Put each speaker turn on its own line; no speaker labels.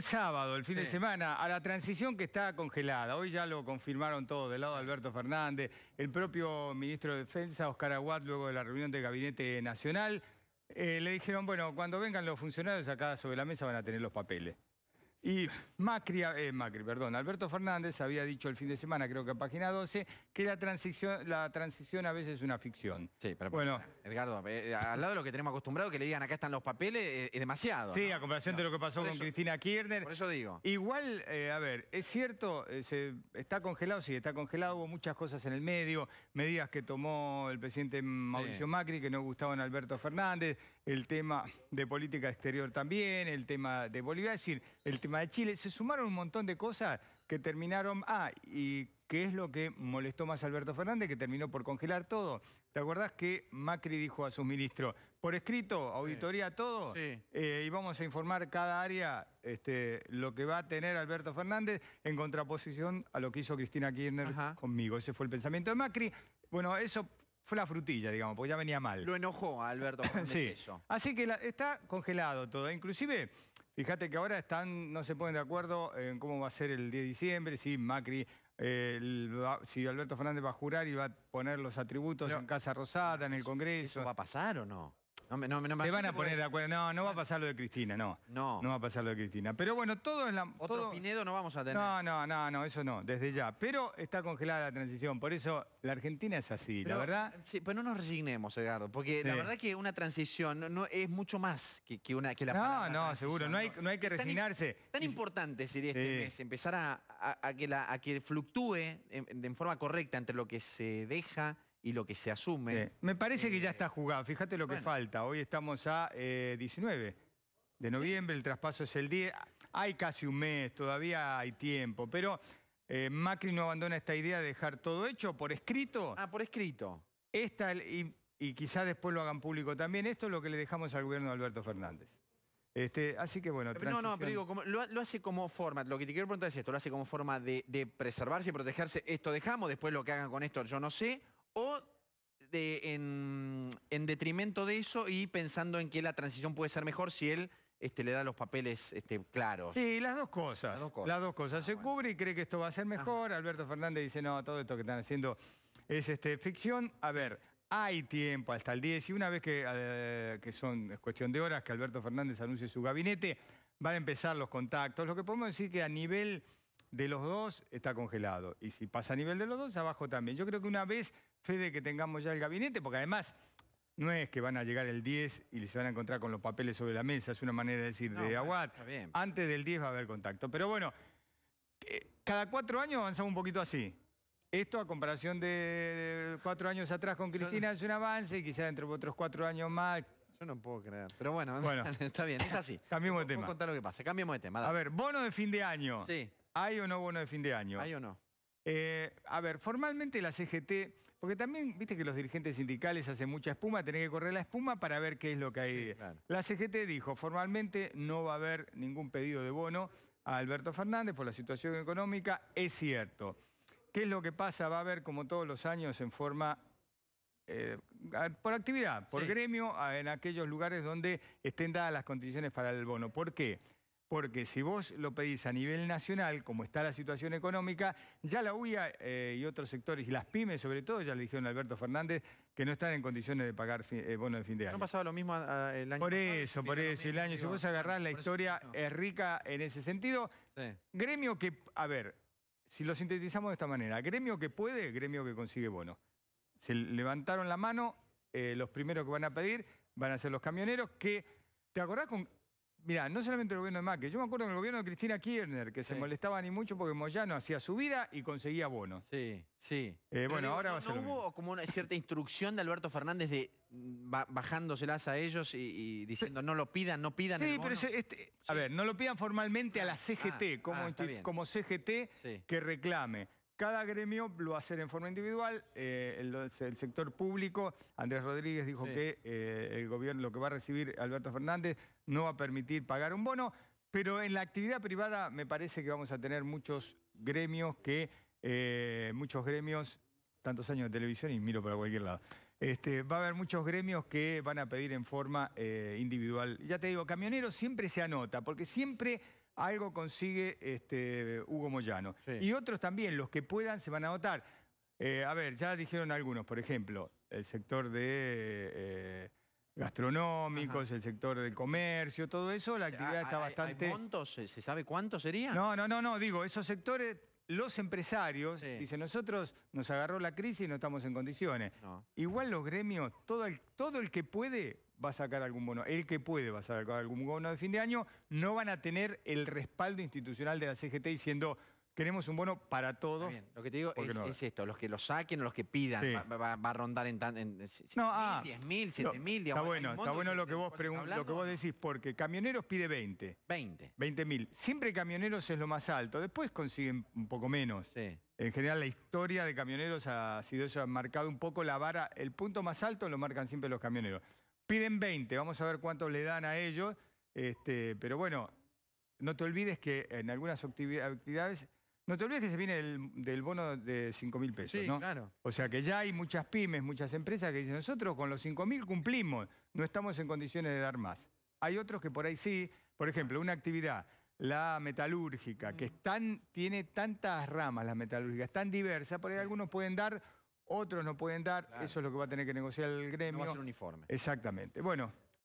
el sábado, el fin de semana, a la transición que está congelada. Hoy ya lo confirmaron todos, del lado de Alberto Fernández, el propio ministro de Defensa, Oscar Aguad, luego de la reunión del Gabinete Nacional, eh, le dijeron, bueno, cuando vengan los funcionarios acá sobre la mesa van a tener los papeles. Y Macri, eh, Macri, perdón, Alberto Fernández había dicho el fin de semana, creo que a página 12, que la transición, la transición a veces es una ficción. Sí, pero bueno,
Edgardo, eh, al lado
de lo que tenemos acostumbrado, que le digan acá están los papeles, eh, es demasiado. Sí, a comparación de lo que pasó con Cristina Kirchner. Por eso digo. Igual, a ver, es cierto, se, está congelado, sí, está congelado, hubo muchas cosas en el medio, medidas que tomó el presidente Mauricio Macri que no gustaban a Alberto Fernández, el tema de política exterior también, el tema de Bolivia, es decir, el tema de Chile. Se sumaron un montón de cosas que terminaron. Ah, y qué es lo que molestó más a Alberto Fernández, que terminó por congelar todo. ¿Te acordás que Macri dijo a su ministro? por escrito, auditoría todo, eh, y vamos a informar cada área este, lo que va a tener Alberto Fernández en contraposición a lo que hizo Cristina Kirchner conmigo? Ese fue el pensamiento de Macri. Bueno, eso fue la frutilla, digamos, porque ya venía mal.
Lo enojó a Alberto Fernández eso.
Así que está congelado todo. Inclusive, fíjate que ahora están, no se ponen de acuerdo en cómo va a ser el 10 de diciembre, si Macri eh, si Alberto Fernández va a jurar y va a poner los atributos en Casa Rosada, en el Congreso. va a pasar o no? No, Te van a poner de acuerdo. No, no va a ah. pasar lo de Cristina, no. No. va a pasar lo de Cristina. Pero bueno, todo es la. todo... Pinedo no vamos a tener. No, no, no, eso no, desde ya. Pero está congelada la transición. Por eso la Argentina es así, la verdad. Eh, sí, pero no nos resignemos, Edgardo, porque la verdad
que una transición no, es mucho más que, una, que la No, no, seguro. No hay, que resignarse. Tan, importante sería este mes, empezar a, que la, a fluctúe en, en forma correcta entre lo que se deja y lo que se asume.
Me parece que ya eh, está jugado, fíjate lo que falta. Hoy estamos a 19 eh, de noviembre, el traspaso es el 10. Hay casi un mes, todavía hay tiempo, pero eh, Macri no abandona esta idea de dejar todo hecho por escrito. Ah, por escrito. Esta, y, quizás después lo hagan público también. Esto es lo que le dejamos al gobierno de Alberto Fernández. Este, así que bueno, transición. No, no, pero digo,
lo, hace como forma, lo que te quiero preguntar es esto, lo hace como forma de preservarse y protegerse, esto dejamos, después lo que hagan con esto yo no sé, o en, detrimento de eso y pensando en que la transición puede ser mejor si él este, le da los papeles este, claros.
Sí, las dos cosas. Las dos cosas. Ah, Se cubre y cree que esto va a ser mejor. Alberto Fernández dice, no, todo esto que están haciendo es este, ficción. A ver, hay tiempo hasta el 10 y una vez que, eh, que son, es cuestión de horas, que Alberto Fernández anuncie su gabinete, van a empezar los contactos. Lo que podemos decir que a nivel de los dos está congelado. Y si pasa a nivel de los dos, abajo también. Yo creo que una vez, Fede, que tengamos ya el gabinete, porque además no es que van a llegar el 10 y se van a encontrar con los papeles sobre la mesa, es una manera de decir de aguat. Antes del 10 va a haber contacto. Pero bueno, eh, cada cuatro años avanzamos un poquito así. Esto a comparación de cuatro años atrás con Cristina es un avance y quizá dentro de otros cuatro años más. Yo no
puedo creer. Pero bueno, está bien, es así. Cambiemos de tema. Vamos a contar lo que pasa. Cambiemos de tema. A
ver, bono de fin de año. Sí. ¿Hay o no bono de fin de año? ¿Hay o no? Eh, a ver, formalmente la CGT, porque también viste que los dirigentes sindicales hacen mucha espuma, tenés que correr la espuma para ver qué es lo que hay. La CGT dijo, formalmente no va a haber ningún pedido de bono a Alberto Fernández por la situación económica, es cierto. ¿Qué es lo que pasa? Va a haber como todos los años en forma... Eh, por actividad, por gremio, en aquellos lugares donde estén dadas las condiciones para el bono. ¿Por qué? porque si vos lo pedís a nivel nacional, como está la situación económica, ya la UIA eh, y otros sectores, y las pymes sobre todo, ya le dijeron a Alberto Fernández, que no están en condiciones de pagar eh, bono de fin de año. ¿No pasaba lo mismo ah, el año pasado? Por eso, por eso, el año, si vos agarrás la historia, es rica en ese sentido. Gremio que, a ver, si lo sintetizamos de esta manera, gremio que puede, gremio que consigue bono. Se levantaron la mano, eh, los primeros que van a pedir van a ser los camioneros, que, ¿te acordás con Mira, no solamente el gobierno de Macri, yo me acuerdo del el gobierno de Cristina Kirchner, que se molestaba ni mucho porque Moyano hacía su vida y conseguía bonos. Sí, sí. Eh, bueno, ahora va a ser ¿No hubo como una cierta instrucción de Alberto Fernández de mm, bajándoselas a ellos y, diciendo no lo pidan, no pidan el bono? Pero este, a ver, no lo pidan formalmente a la ah, ah, CGT, como, ah, CGT que reclame. Cada gremio lo va a hacer en forma individual. Eh, el, sector público, Andrés Rodríguez dijo que eh, el gobierno, lo que va a recibir Alberto Fernández, no va a permitir pagar un bono. Pero en la actividad privada me parece que vamos a tener muchos gremios que, eh, muchos gremios, tantos años de televisión y miro para cualquier lado. Este, va a haber muchos gremios que van a pedir en forma individual. Ya te digo, camioneros siempre se anota, porque siempre algo consigue este, Hugo Moyano. Y otros también, los que puedan se van a votar. Eh, a ver, ya dijeron algunos, por ejemplo, el sector de eh, gastronómicos, el sector de comercio, todo eso, la actividad está bastante... ¿Hay ¿Se sabe cuánto sería? No, no, no, no, digo, esos sectores, los empresarios, dicen, nosotros nos agarró la crisis y no estamos en condiciones. Igual los gremios, todo el, todo el que puede va a sacar algún bono. El que puede va a sacar algún bono de fin de año. No van a tener el respaldo institucional de la CGT diciendo... Queremos un bono para todos. lo que te digo es, esto, los
que lo saquen, los que
pidan, va, a rondar en, en, 10.000, 7.000. 10.000. está bueno, está bueno lo que, vos lo que vos decís, porque camioneros pide 20. 20. 20.000. Siempre camioneros es lo más alto, después consiguen un poco menos. En general la historia de camioneros ha sido eso, ha marcado un poco la vara, el punto más alto lo marcan siempre los camioneros. Piden 20, vamos a ver cuánto le dan a ellos. Este, pero bueno, no te olvides que en algunas actividades, no te olvides que se viene del bono de 5 mil pesos. Sí, claro. O sea que ya hay muchas pymes, muchas empresas que dicen, nosotros con los 5 mil cumplimos, no estamos en condiciones de dar más. Hay otros que por ahí sí, por ejemplo, una actividad, la metalúrgica, que mm. tiene tantas ramas las metalúrgicas, tan diversa por algunos pueden dar otros no pueden dar, eso es lo que va a tener que negociar el gremio. Exactamente. Bueno,